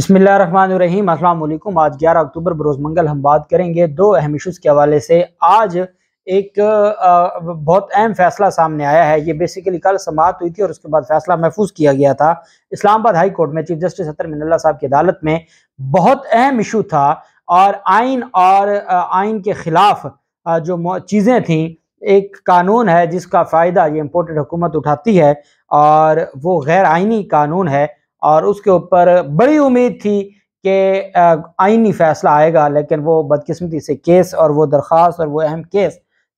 बसमिलीम अल्लाम आज 11 अक्टूबर बरोज़ मंगल हम बात करेंगे दो अहम इशूज़ के हवाले से आज एक बहुत अहम फैसला सामने आया है ये बेसिकली कल समाप्त हुई थी और उसके बाद फैसला महफूज किया गया था इस्लामाबाद हाई कोर्ट में चीफ जस्टिस अतर मिनल्ला साहब की अदालत में बहुत अहम इशू था और आइन और आइन के ख़िलाफ़ जो चीज़ें थी एक कानून है जिसका फ़ायदा ये इम्पोर्टेड हुकूमत उठाती है और वो गैर आइनी कानून है और उसके ऊपर बड़ी उम्मीद थी कि आइनी फैसला आएगा लेकिन वो बदकिस्मती से केस और वो दरख्वास्त और वो अहम केस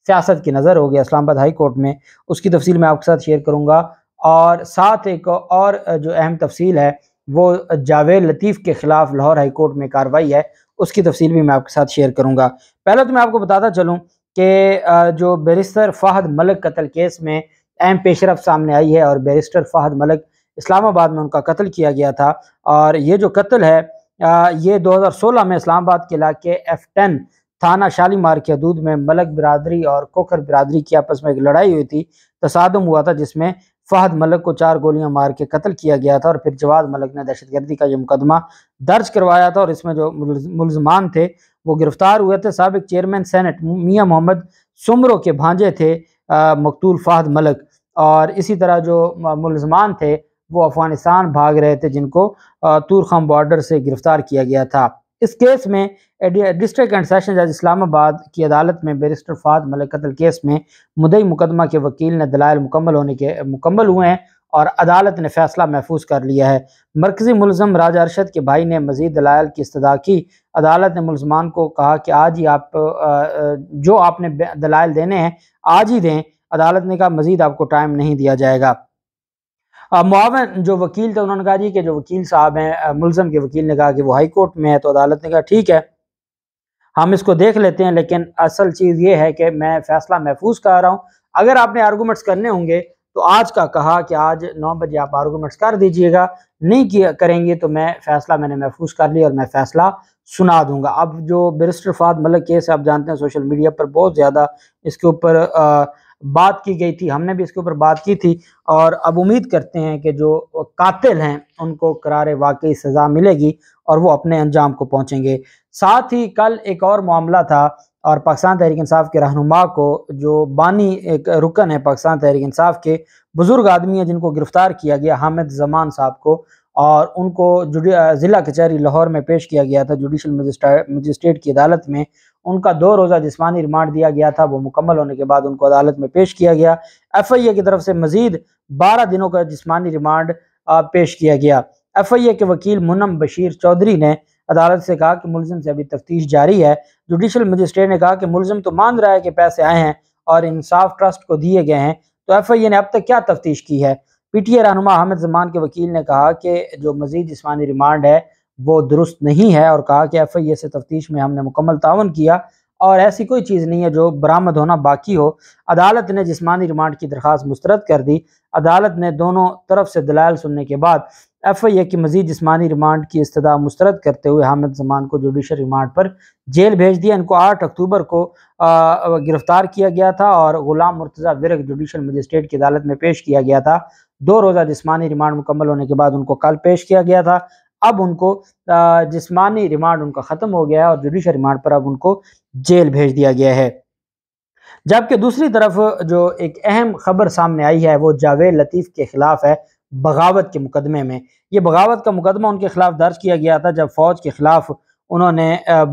सियासत की नज़र हो गया इस्लामाबाद हाई कोर्ट में उसकी तफसील मैं आपके साथ शेयर करूँगा और साथ एक और जो अहम तफसील है वो जावेद लतीफ़ के ख़िलाफ़ लाहौर हाई कोर्ट में कार्रवाई है उसकी तफसील भी मैं आपके साथ शेयर करूँगा पहले तो मैं आपको बताता चलूँ कि जो बैरिस्टर फ़ाहद मलिक कत्ल केस में अहम पेशरफ सामने आई है और बैरिस्टर फ़ाहद मलिक इस्लामाबाद में उनका कत्ल किया गया था और ये जो कत्ल है आ, ये 2016 में इस्लामाबाद के इलाके एफ टेन थाना शालीमार के हदूद में मलक बिरादरी और कोखर बिरादरी की आपस में एक लड़ाई हुई थी तसादम हुआ था जिसमें फहद मलक को चार गोलियां मार के कत्ल किया गया था और फिर जवाद मलक ने दहशतगर्दी का ये मुकदमा दर्ज करवाया था और इसमें जो मुलजमान थे वो गिरफ्तार हुए थे सबक चेयरमैन सेनेट मियाँ मोहम्मद सुमरों के भांजे थे मकतूल फहद मलक और इसी तरह जो मुलजमान थे वो अफगानिस्तान भाग रहे थे जिनको तूरखम बॉर्डर से गिरफ्तार किया गया था इस केस में डिस्ट्रिक्ट एंड सेशन जज इस्लामाबाद की अदालत में बैरिस्टर फाद मलिक कतल केस में मुदई मुकदमा के वकील ने दलाल मुकम्मल होने के मुकम्मल हुए हैं और अदालत ने फैसला महफूज कर लिया है मरकज़ी मुलम राजा अरशद के भाई ने मजीद दलाल की इस्तः की अदालत ने मुलजमान को कहा कि आज ही आप जो आपने दलाल देने हैं आज ही दें अदालत ने कहा मजीद आपको टाइम नहीं दिया जाएगा मुआवन जो वकील थे उन्होंने कहा जी कि जो वकील साहब हैं मुलजम के वकील ने कहा कि वो हाई कोर्ट में है तो अदालत ने कहा ठीक है हम इसको देख लेते हैं लेकिन असल चीज़ ये है कि मैं फैसला महफूज कर रहा हूँ अगर आपने आर्गूमेंट्स करने होंगे तो आज का कहा कि आज नौ बजे आप आर्गूमेंट्स कर दीजिएगा नहीं किया करेंगे तो मैं फैसला मैंने महफूज कर लिया और मैं फैसला सुना दूंगा अब जो बरिस्टर फाद मलक केस आप जानते हैं सोशल मीडिया पर बहुत ज़्यादा इसके ऊपर बात की गई थी हमने भी इसके ऊपर बात की थी और अब उम्मीद करते हैं कि जो कातिल हैं उनको करार वाकई सज़ा मिलेगी और वो अपने अंजाम को पहुंचेंगे साथ ही कल एक और मामला था और पाकिस्तान तहरीक इंसाफ के रहनुमा को जो बानी एक रुकन है पाकिस्तान तहरीक इंसाफ के बुज़ुर्ग आदमी है जिनको गिरफ़्तार किया गया हामिद जमान साहब को और उनको ज़िला कचहरी लाहौर में पेश किया गया था जुडिशल मजिस्ट्रेट की अदालत में उनका दो रोज़ा जिसमानी रिमांड दिया गया था वो मुकम्मल होने के बाद उनको अदालत में पेश किया गया एफ आई ए की तरफ से मजीद बारह दिनों का जिसमानी रिमांड पेश किया गया एफ आई ए के वकील मुनम बशीर चौधरी ने अदालत से कहा कि मुलजम से अभी तफ्तीश जारी है जुडिशल मजिस्ट्रेट ने कहा कि मुलजम तो मान रहा है कि पैसे आए हैं और इंसाफ ट्रस्ट को दिए गए हैं तो एफ आई ए ने अब तक क्या तफ्तीश की है पी टी ए रहनुमा अहमद जमान के वकील ने कहा कि जो मजीद जिसमानी रिमांड है वो दुरुस्त नहीं है और कहा कि एफ आई ए से तफ्तीश में हमने मुकम्मल तावन किया और ऐसी कोई चीज़ नहीं है जो बरामद होना बाकी हो अदालत ने जिसमानी रिमांड की दरख्वास्त मुस्तरद कर दी अदालत ने दोनों तरफ से दलाल सुनने के बाद एफ आई ए की मजीद जिसमानी रिमांड की इस्तः मुस्तरद करते हुए हामिद जमान को जुडिशल रिमांड पर जेल भेज दिया इनको आठ अक्टूबर को गिरफ्तार किया गया था और गुलाम मुर्तज़ा विरक जुडिशल मजिस्ट्रेट की अदालत में पेश किया गया था दो रोज़ा जिसमानी रिमांड मुकम्मल होने के बाद उनको कल पेश किया गया था अब उनको जिसमानी रिमांड उनका ख़त्म हो गया है और जुडिशल रिमांड पर अब उनको जेल भेज दिया गया है जबकि दूसरी तरफ जो एक अहम खबर सामने आई है वो जावेद लतीफ़ के ख़िलाफ़ है बगावत के मुकदमे में ये बगावत का मुकदमा उनके ख़िलाफ़ दर्ज किया गया था जब फ़ौज के ख़िलाफ़ उन्होंने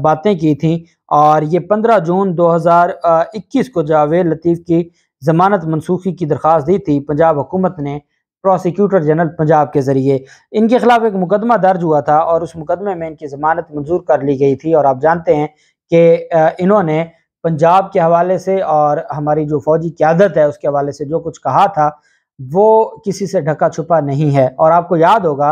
बातें की थी और ये 15 जून 2021 को जावेद लतीफ़ की ज़मानत मनसूखी की दरख्वास्त दी थी पंजाब हुकूमत ने प्रोसिक्यूटर जनरल पंजाब के ज़रिए इनके खिलाफ एक मुकदमा दर्ज हुआ था और उस मुकदमे में इनकी ज़मानत मंजूर कर ली गई थी और आप जानते हैं कि इन्होंने पंजाब के हवाले से और हमारी जो फौजी क्यादत है उसके हवाले से जो कुछ कहा था वो किसी से ढका छुपा नहीं है और आपको याद होगा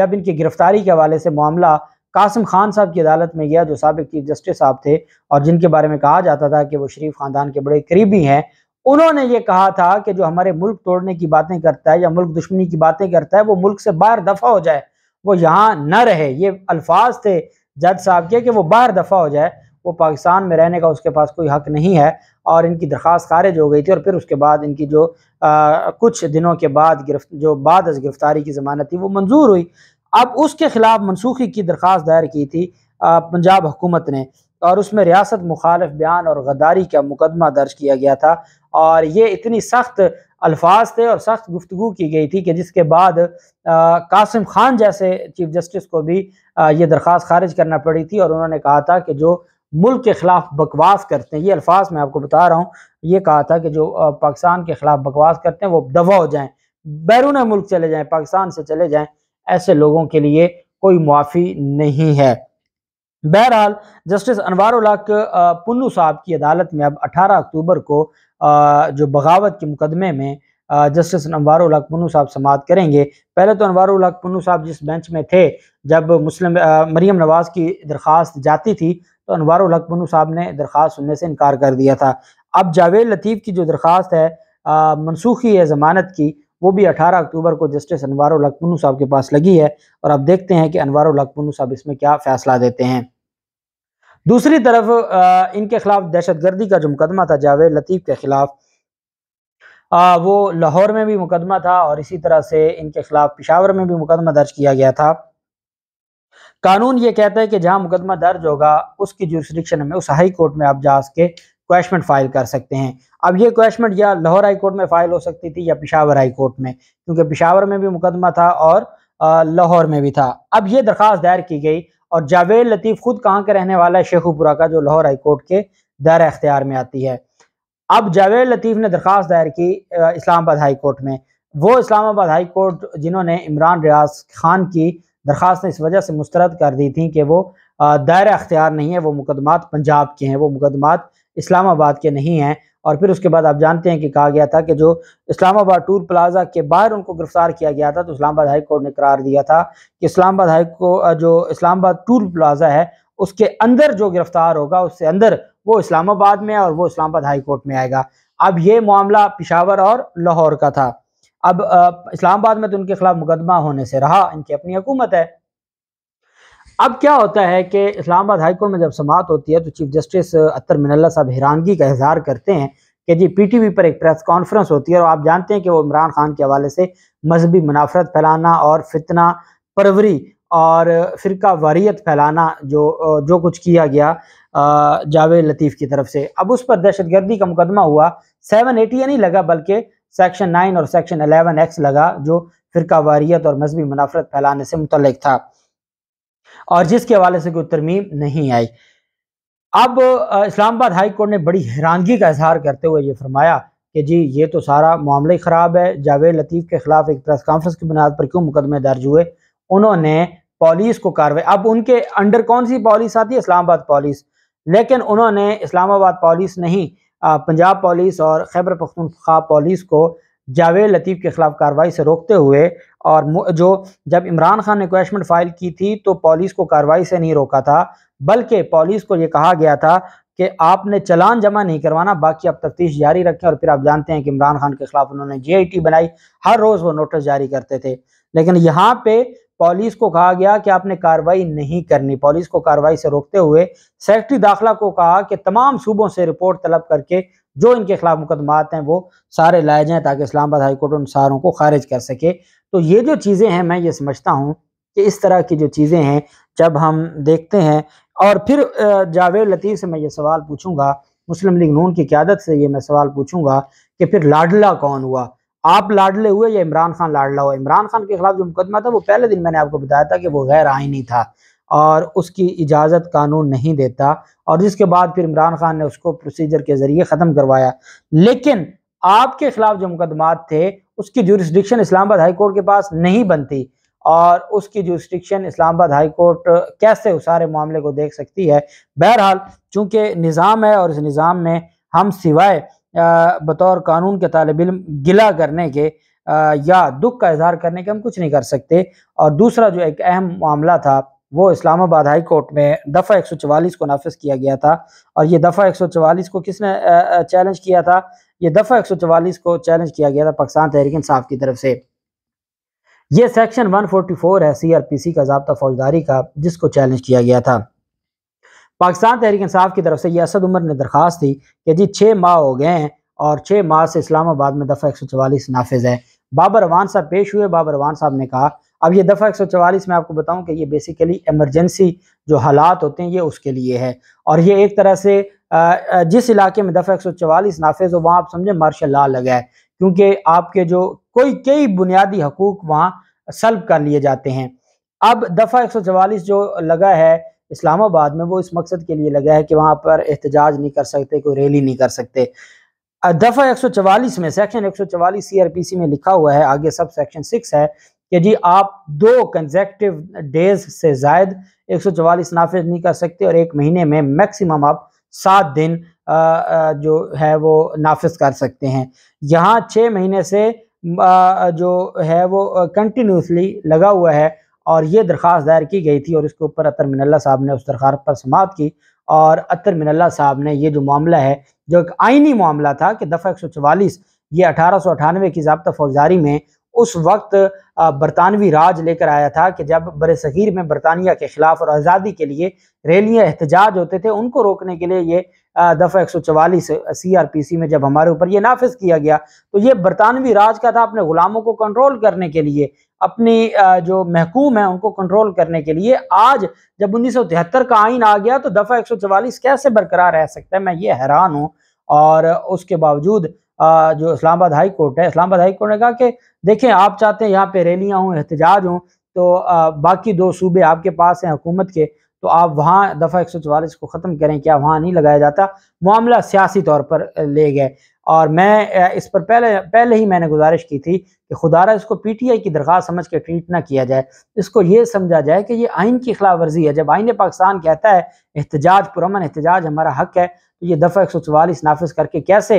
जब इनकी गिरफ्तारी के हवाले से मामला कासिम खान साहब की अदालत में गया जो सबक चीफ जस्टिस साहब थे और जिनके बारे में कहा जाता था कि वो शरीफ ख़ानदान के बड़े करीबी हैं उन्होंने ये कहा था कि जो हमारे मुल्क तोड़ने की बातें करता है या मुल्क दुश्मनी की बातें करता है वो मुल्क से बाहर दफा हो जाए वो यहाँ न रहे ये अल्फाज थे जज साहब के कि वो बाहर दफा हो जाए वो पाकिस्तान में रहने का उसके पास कोई हक नहीं है और इनकी दरख्वास्त खारिज हो गई थी और फिर उसके बाद इनकी जो आ, कुछ दिनों के बाद गिरफ्त जो बाद अज गिरफ्तारी की ज़मानत थी वो मंजूर हुई अब उसके ख़िलाफ़ मनसूखी की दरख्वास्त दायर की थी पंजाब हुकूमत ने और उसमें रियासत मुखालफ बयान और गद्दारी का मुकदमा दर्ज किया गया था और ये इतनी सख्त अल्फाज थे और सख्त गुफ्तु की गई थी कि जिसके बाद आ, कासिम खान जैसे चीफ जस्टिस को भी आ, ये दरख्वास्त खारिज करना पड़ी थी और उन्होंने कहा था कि जो मुल्क के ख़िलाफ़ बकवास करते हैं ये अल्फाज मैं आपको बता रहा हूँ ये कहा था कि जो पाकिस्तान के ख़िलाफ़ बकवास करते हैं वो दवा हो जाएँ बैरून मुल्क चले जाएँ पाकिस्तान से चले जाएँ ऐसे लोगों के लिए कोई मुआफ़ी नहीं है बहरहाल जस्टिस अनवर उलाक पुन्नू साहब की अदालत में अब 18 अक्टूबर को जो बगावत के मुकदमे में जस्टिस अनवर उलाक पुन्नू साहब समात करेंगे पहले तो अनवर उलाक पुन्नू साहब जिस बेंच में थे जब मुस्लिम मरीम नवाज़ की दरख्वास्त जाती थी तो अनवर उलाक पुन्नू साहब ने दरख्वास्त सुनने से इनकार कर दिया था अब जावेद लतीफ़ की जो दरख्वास्त है मनसूखी है ज़मानत की वो भी 18 अक्टूबर को जस्टिस अनवारो लकपनू साहब के पास लगी है और अब देखते हैं कि अनवारो लकपनू साहब इसमें क्या फैसला देते हैं दूसरी तरफ आ, इनके खिलाफ दहशतगर्दी का जो मुकदमा था जावेद लतीफ़ के खिलाफ आ, वो लाहौर में भी मुकदमा था और इसी तरह से इनके खिलाफ पिशावर में भी मुकदमा दर्ज किया गया था कानून ये कहता है कि जहां मुकदमा दर्ज होगा उसकी जो में उस हाई कोर्ट में आप जा सके क्वेश्चमेंट फाइल कर सकते हैं अब ये क्वेश्चमेंट या लाहौर हाई कोर्ट में फाइल हो सकती थी या पिशावर हाई कोर्ट में क्योंकि पिशावर में भी मुकदमा था और लाहौर में भी था अब ये दरख्वास्त दायर की गई और जावेद लतीफ़ खुद कहाँ के रहने वाला है शेखुपुरा का जो लाहौर हाई कोर्ट के दायरा अख्तियार में आती है अब जावेद लतीफ़ ने दरख्वास्त दायर की इस्लामाबाद हाई कोर्ट में वो इस्लामाबाद हाई कोर्ट जिन्होंने इमरान रियाज खान की दरख्वास्त इस वजह से मुस्तरद कर दी थी कि वो दायरा अख्तियार नहीं है वो मुकदमात पंजाब के हैं वो मुकदमात इस्लामाबाद के नहीं हैं और फिर उसके बाद आप जानते हैं कि कहा गया था कि जो इस्लामाबाद टूर प्लाजा के बाहर उनको गिरफ्तार किया गया था तो इस्लामाबाद हाई कोर्ट ने करार दिया था कि इस्लामाबाद हाई को जो इस्लामाबाद टूर प्लाजा है उसके अंदर जो गिरफ्तार होगा उससे अंदर वो इस्लामाबाद में और वो इस्लामाबाद हाई कोर्ट में आएगा अब ये मामला पिशावर और लाहौर का था अब इस्लामाबाद में तो उनके खिलाफ मुकदमा होने से रहा इनकी अपनी हुकूमत है अब क्या होता है कि इस्लामाबाद हाईकोर्ट में जब समात होती है तो चीफ जस्टिस अतर मिनल्ला साहब हैरानगी का इजहार करते हैं कि जी पीटीवी पर एक प्रेस कॉन्फ्रेंस होती है और आप जानते हैं कि वो इमरान खान के हवाले से मजहबी मुनाफरत फैलाना और फितना परवरी और फ़िरका वारियत फैलाना जो जो कुछ किया गया जावेद लतीफ़ की तरफ से अब उस पर दहशत गर्दी का मुकदमा हुआ सेवन एटी नहीं लगा बल्कि सेक्शन नाइन और सेक्शन अलेवन एक्स लगा जो फ़िरका वारियत और मजहबी मुनाफरत फैलाने से मुतलक था और जिसके हवाले से कोई तरमीम नहीं आई अब इस्लामाबाद हाई कोर्ट ने बड़ी हैरानगी का इजहार करते हुए ये फरमाया कि जी ये तो सारा मामला ही ख़राब है जावेद लतीफ़ के ख़िलाफ़ एक प्रेस कॉन्फ्रेंस की बुनियाद पर क्यों मुकदमे दर्ज हुए उन्होंने पॉलिस को कार्रवाई अब उनके अंडर कौन सी पॉलिस आती है इस्लामाबाद पॉलिस लेकिन उन्होंने इस्लामाबाद पॉलिस नहीं पंजाब पॉलिस और खैबर पख्तूनख्वा पॉलिस को जावेद लतीफ़ के ख़िलाफ़ कार्रवाई से रोकते हुए और जो जब इमरान खान ने रिक्वेस्टमेंट फाइल की थी तो पुलिस को कार्रवाई से नहीं रोका था बल्कि पुलिस को यह कहा गया था कि आपने चलान जमा नहीं करवाना बाकी आप तफ्तीश जारी रखें और फिर आप जानते हैं कि इमरान खान के खिलाफ उन्होंने टी बनाई हर रोज़ वो नोटिस जारी करते थे लेकिन यहाँ पे पॉलिस को कहा गया कि आपने कार्रवाई नहीं करनी पॉलिस को कार्रवाई से रोकते हुए सेक्रेटरी दाखिला को कहा कि तमाम सूबों से रिपोर्ट तलब करके जो इनके खिलाफ मुकदमात हैं वो सारे लाए जाएँ ताकि इस्लामाबाद हाईकोर्ट उन सारों को खारिज कर सके तो ये जो चीज़ें हैं मैं ये समझता हूँ कि इस तरह की जो चीज़ें हैं जब हम देखते हैं और फिर जावेद लतीफ़ से मैं ये सवाल पूछूंगा मुस्लिम लीग नून की क्यादत से ये मैं सवाल पूछूंगा कि फिर लाडला कौन हुआ आप लाडले हुए या इमरान खान लाडला हुआ इमरान खान के खिलाफ जो मुकदमा था वो पहले दिन मैंने आपको बताया था कि वो गैर आइनी था और उसकी इजाज़त कानून नहीं देता और जिसके बाद फिर इमरान खान ने उसको प्रोसीजर के ज़रिए ख़त्म करवाया लेकिन आपके खिलाफ जो मुकदमात थे उसकी जुरिस्टिक्शन इस्लामाबाद हाई कोर्ट के पास नहीं बनती और उसकी जुरिस्टिक्शन इस्लामाबाद हाई कोर्ट कैसे उस सारे मामले को देख सकती है बहरहाल चूंकि निज़ाम है और इस निज़ाम में हम सिवाय बतौर कानून के तालब इम गिला करने के या दुख का इजहार करने के हम कुछ नहीं कर सकते और दूसरा जो एक अहम मामला था वो इस्लामाबाद हाई कोर्ट में दफ़ा 144 को नाफिज किया गया था और ये दफ़ा 144 को किसने चैलेंज किया था ये दफ़ा 144 को चैलेंज किया गया था पाकिस्तान तहरीक इंसाफ की तरफ से ये सेक्शन 144 है सीआरपीसी का जबता फौजदारी का जिसको चैलेंज किया गया था पाकिस्तान तहरीक इंसाफ की तरफ से यह असद उमर ने दरख्वास्त थी कि जी छः माह हो गए हैं और छः माह से इस्लामाबाद में दफ़ा एक सौ चवालीस नाफिज है बाबर अवान साहब पेश हुए बाबर रवान साहब ने कहा अब ये दफ़ा चवालीस में आपको बताऊं कि ये बेसिकली इमरजेंसी जो हालात होते हैं ये उसके लिए है और ये एक तरह से जिस इलाके में दफ़ा चवालीस नाफिज हो वहाँ आप समझें मार्शल ला लगा है क्योंकि आपके जो कोई कई बुनियादी हकूक वहाँ सल्ब कर लिए जाते हैं अब दफ़ा चवालीस जो लगा है इस्लामाबाद में वो इस मकसद के लिए लगा है कि वहाँ पर एहतजाज नहीं कर सकते कोई रैली नहीं कर सकते दफ़ा 144 में सेक्शन 144 सी में लिखा हुआ है आगे सब सेक्शन सिक्स है कि जी आप दो कंजेक्टिव डेज से जायद एक सौ चवालीस नाफिज नहीं कर सकते और एक महीने में मैक्सिमम आप सात दिन जो है वो नाफिज कर सकते हैं यहाँ छः महीने से जो है वो कंटिन्यूसली लगा हुआ है और ये दरख्वास्त दायर की गई थी और इसके ऊपर अतर मिनल्ला साहब ने उस दरख्वास्त पर समात की और अतर मिनल्ला साहब ने ये जो मामला है जो एक आइनी मामला था कि दफ़ा एक सौ चवालीस ये अठारह सौ अठानवे की जबता फौजदारी में उस वक्त बरतानवी राज लेकर आया था कि जब बर सग़ीर में बरतानिया के ख़िलाफ़ और आज़ादी के लिए रैलियाँ एहतजाज होते थे उनको रोकने के लिए ये दफ़ा एक सौ चवालीस सी आर पी सी में जब हमारे ऊपर ये नाफिज किया गया तो ये बरतानवी राज का था अपने ग़ुलामों को कंट्रोल करने के लिए अपनी जो महकूम है उनको कंट्रोल करने के लिए आज जब उन्नीस सौ तिहत्तर का आइन आ गया तो दफ़ा एक सौ चवालीस कैसे बरकरार रह सकता है मैं ये हैरान हूँ और उसके बावजूद जो इस्लामाबाद हाई कोर्ट है इस्लामाबाद हाई कोर्ट ने कहा कि देखें आप चाहते हैं यहाँ पे रैलियाँ हों एहतजाज हों तो आ, बाकी दो सूबे आपके पास हैं हुकूमत के तो आप वहाँ दफ़ा एक को ख़त्म करें क्या वहाँ नहीं लगाया जाता मामला सियासी तौर पर ले गए और मैं इस पर पहले पहले ही मैंने गुजारिश की थी कि खुदारा इसको पी टी आई की दरख्वास्त समझ के ट्रीट ना किया जाए इसको ये समझा जाए कि ये आइन की खिलाफ वर्जी है जब आइन पाकिस्तान कहता है एहतजाज पुरमन एहतजाज हमारा हक है तो ये दफ़ा एक सौ चवालीस नाफिज करके कैसे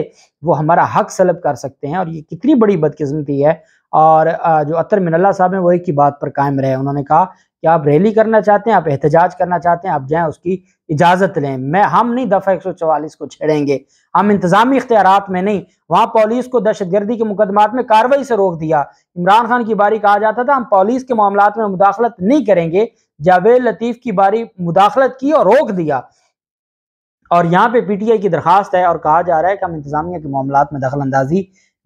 वो हमारा हक सलब कर सकते हैं और ये कितनी बड़ी बदकस्मती है और जो अतर मिनल्ला साहब हैं वो एक ही बात पर कायम रहे उन्होंने कहा कि आप रैली करना चाहते हैं आप एहतजाज करना चाहते हैं आप जाए उसकी इजाज़त लें मैं हम नहीं दफ़ा एक सौ चवालीस को छेड़ेंगे हम इंतजामी इख्तियार में नहीं वहां पुलिस को दहशत गर्दी के मुकदमात में कार्रवाई से रोक दिया इमरान खान की बारी कहा जाता था हम पुलिस के मामला में मुदाखलत नहीं करेंगे जावेद लतीफ़ की बारी मुदाखलत की और रोक दिया और यहाँ पे पीटीआई की दरखास्त है और कहा जा रहा है कि हम इंतजामिया के मामला में दखल अंदाजी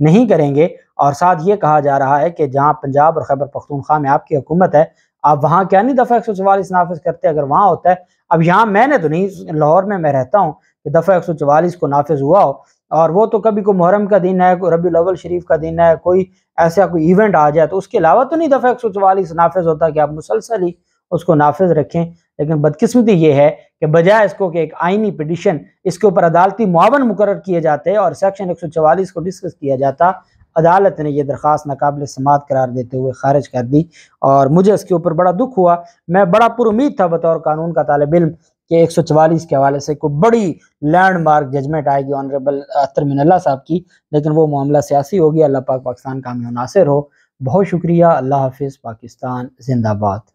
नहीं करेंगे और साथ ये कहा जा रहा है कि जहाँ पंजाब और खैबर पख्तूनख्वा में आपकी हुकूमत है आप वहाँ क्या नहीं दफ़ा एक सौ चवालीस नाफिज करते अगर वहाँ होता है अब यहाँ मैंने तो नहीं लाहौर में मैं रहता हूँ कि दफ़ा एक सौ चवालीस को नाफिज हुआ हो और वो तो कभी को मुहर्रम का दिन है कोई रबी अवल शरीफ का दिन है कोई ऐसा कोई इवेंट आ जाए तो उसके अलावा तो नहीं दफ़ा एक सौ चवालीस नाफिज होता कि आप मुसलसल ही उसको नाफिज रखें लेकिन बदकिस्मती ये है कि बजाय इसको कि एक आइनी पिटिशन इसके ऊपर अदालती मुआवन मुकर किए जाते और सेक्शन एक सौ चवालीस को डिस्कस किया जाता अदालत ने यह दरख्वास्त नाकबिल समात करार देते हुए खारिज कर दी और मुझे इसके ऊपर बड़ा दुख हुआ मैं बड़ा पुरुद था बतौर कानून का तालब इम कि एक सौ चवालीस के हवाले से कोई बड़ी लैंड मार्क जजमेंट आएगी ऑनरेबल अख्तर मिनल्ला साहब की लेकिन वो मामला सियासी हो गया अल्लाह पाक पाकिस्तान का हमें हो बहुत शुक्रिया अल्लाह हाफिज़ पाकिस्तान जिंदाबाद